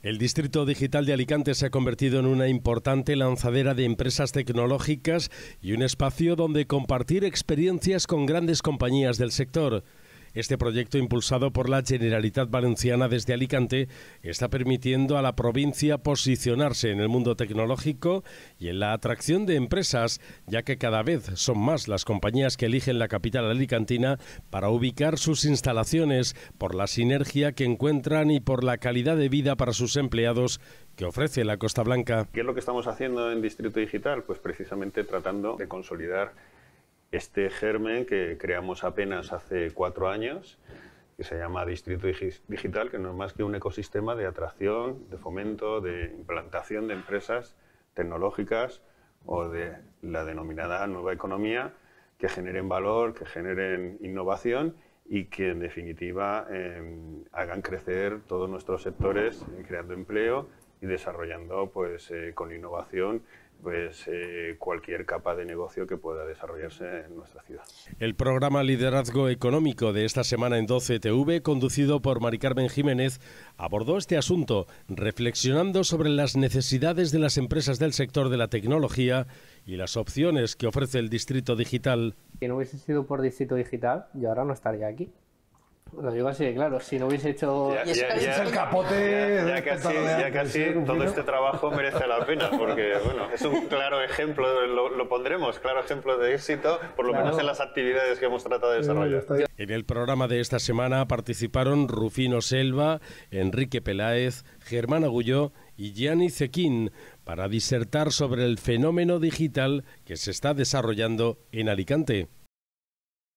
El Distrito Digital de Alicante se ha convertido en una importante lanzadera de empresas tecnológicas y un espacio donde compartir experiencias con grandes compañías del sector. Este proyecto, impulsado por la Generalitat Valenciana desde Alicante, está permitiendo a la provincia posicionarse en el mundo tecnológico y en la atracción de empresas, ya que cada vez son más las compañías que eligen la capital alicantina para ubicar sus instalaciones por la sinergia que encuentran y por la calidad de vida para sus empleados que ofrece la Costa Blanca. ¿Qué es lo que estamos haciendo en Distrito Digital? Pues precisamente tratando de consolidar este germen que creamos apenas hace cuatro años, que se llama Distrito Digital, que no es más que un ecosistema de atracción, de fomento, de implantación de empresas tecnológicas o de la denominada nueva economía, que generen valor, que generen innovación y que en definitiva em, hagan crecer todos nuestros sectores, eh, creando empleo y desarrollando pues, eh, con innovación pues eh, cualquier capa de negocio que pueda desarrollarse en nuestra ciudad. El programa Liderazgo Económico de esta semana en 12 TV, conducido por Mari Carmen Jiménez, abordó este asunto, reflexionando sobre las necesidades de las empresas del sector de la tecnología y las opciones que ofrece el distrito digital. Si no hubiese sido por distrito digital, yo ahora no estaría aquí. Lo digo así, claro, si no hubiese hecho... el capote... Ya, casi, ¿eh? todo este trabajo merece la pena, porque bueno, es un claro ejemplo, lo, pondremos, claro ejemplo de éxito, por lo menos en las actividades que hemos tratado de desarrollar. En el programa de esta semana participaron Rufino Selva, Enrique Peláez, Germán Agulló y Gianni Zequín para disertar sobre el fenómeno digital que se está desarrollando en Alicante.